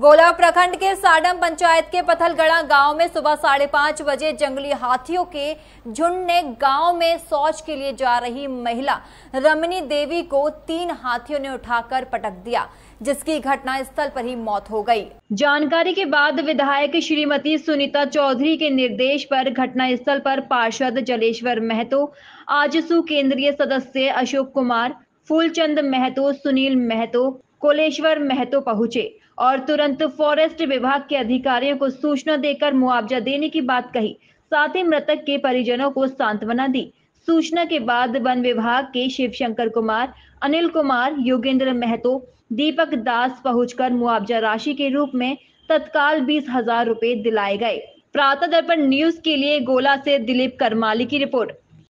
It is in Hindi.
गोला प्रखंड के साडम पंचायत के पथलगढ़ा गांव में सुबह साढ़े पांच बजे जंगली हाथियों के झुंड ने गांव में शौच के लिए जा रही महिला रमनी देवी को तीन हाथियों ने उठाकर पटक दिया जिसकी घटना स्थल पर ही मौत हो गई। जानकारी के बाद विधायक श्रीमती सुनीता चौधरी के निर्देश पर घटना स्थल पर पार्षद जलेश्वर महतो आजसू केंद्रीय सदस्य अशोक कुमार फूलचंद महतो सुनील महतो कोलेश्वर महतो पहुंचे और तुरंत फॉरेस्ट विभाग के अधिकारियों को सूचना देकर मुआवजा देने की बात कही साथ ही मृतक के परिजनों को सांत्वना दी सूचना के बाद वन विभाग के शिव शंकर कुमार अनिल कुमार योगेंद्र महतो दीपक दास पहुंचकर मुआवजा राशि के रूप में तत्काल बीस हजार रूपए दिलाए गए प्रातः दर्पण न्यूज के लिए गोला से दिलीप करमाली की रिपोर्ट